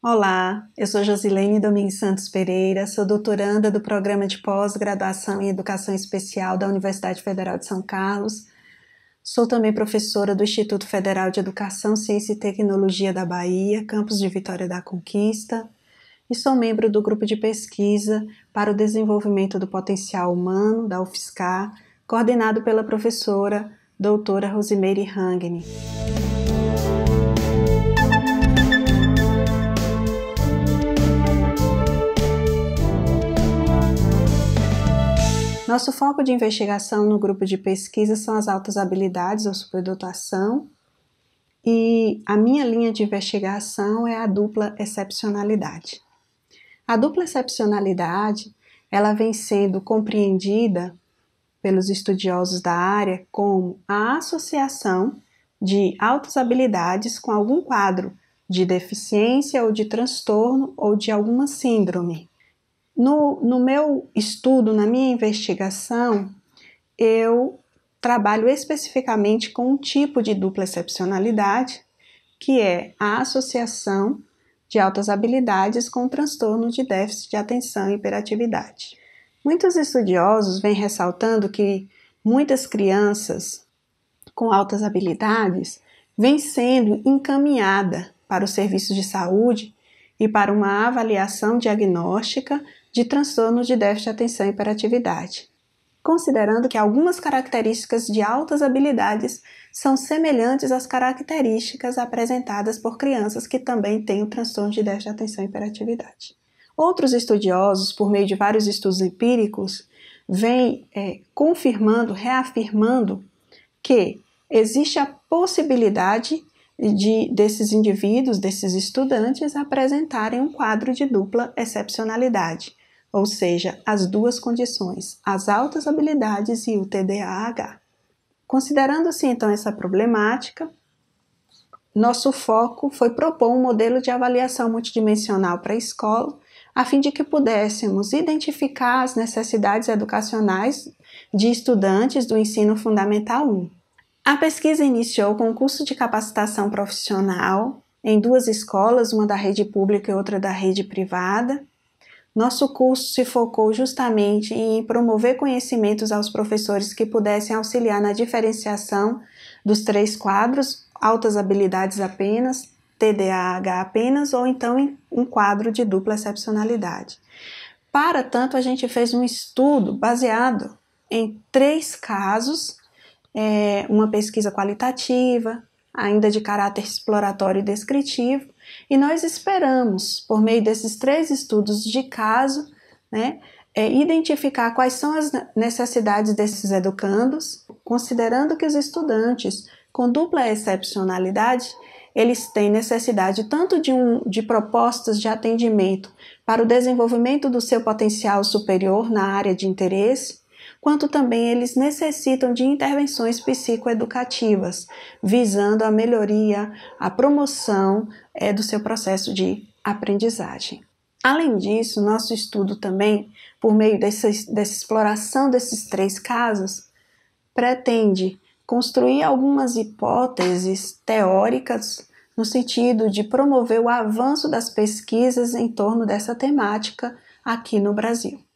Olá, eu sou Josilene Domingues Santos Pereira, sou doutoranda do Programa de Pós-Graduação em Educação Especial da Universidade Federal de São Carlos. Sou também professora do Instituto Federal de Educação, Ciência e Tecnologia da Bahia, campus de Vitória da Conquista, e sou membro do grupo de pesquisa para o desenvolvimento do potencial humano da UFSCar, coordenado pela professora doutora Rosimeire Hangni. Nosso foco de investigação no grupo de pesquisa são as altas habilidades ou superdotação, e a minha linha de investigação é a dupla excepcionalidade. A dupla excepcionalidade, ela vem sendo compreendida pelos estudiosos da área como a associação de altas habilidades com algum quadro de deficiência ou de transtorno ou de alguma síndrome. No, no meu estudo, na minha investigação, eu trabalho especificamente com um tipo de dupla excepcionalidade, que é a associação de altas habilidades com transtorno de déficit de atenção e hiperatividade. Muitos estudiosos vêm ressaltando que muitas crianças com altas habilidades vêm sendo encaminhada para os serviços de saúde e para uma avaliação diagnóstica de transtorno de déficit de atenção e hiperatividade, considerando que algumas características de altas habilidades são semelhantes às características apresentadas por crianças que também têm o transtorno de déficit de atenção e hiperatividade. Outros estudiosos, por meio de vários estudos empíricos, vêm é, confirmando, reafirmando que existe a possibilidade de, desses indivíduos, desses estudantes, apresentarem um quadro de dupla excepcionalidade, ou seja, as duas condições, as altas habilidades e o TDAH. Considerando-se então essa problemática, nosso foco foi propor um modelo de avaliação multidimensional para a escola, a fim de que pudéssemos identificar as necessidades educacionais de estudantes do ensino fundamental 1 a pesquisa iniciou com um curso de capacitação profissional em duas escolas, uma da rede pública e outra da rede privada. Nosso curso se focou justamente em promover conhecimentos aos professores que pudessem auxiliar na diferenciação dos três quadros, altas habilidades apenas, TDAH apenas, ou então em um quadro de dupla excepcionalidade. Para tanto, a gente fez um estudo baseado em três casos é, uma pesquisa qualitativa, ainda de caráter exploratório e descritivo, e nós esperamos, por meio desses três estudos de caso, né, é, identificar quais são as necessidades desses educandos, considerando que os estudantes com dupla excepcionalidade eles têm necessidade tanto de, um, de propostas de atendimento para o desenvolvimento do seu potencial superior na área de interesse, quanto também eles necessitam de intervenções psicoeducativas, visando a melhoria, a promoção é, do seu processo de aprendizagem. Além disso, nosso estudo também, por meio dessa, dessa exploração desses três casos, pretende construir algumas hipóteses teóricas no sentido de promover o avanço das pesquisas em torno dessa temática aqui no Brasil.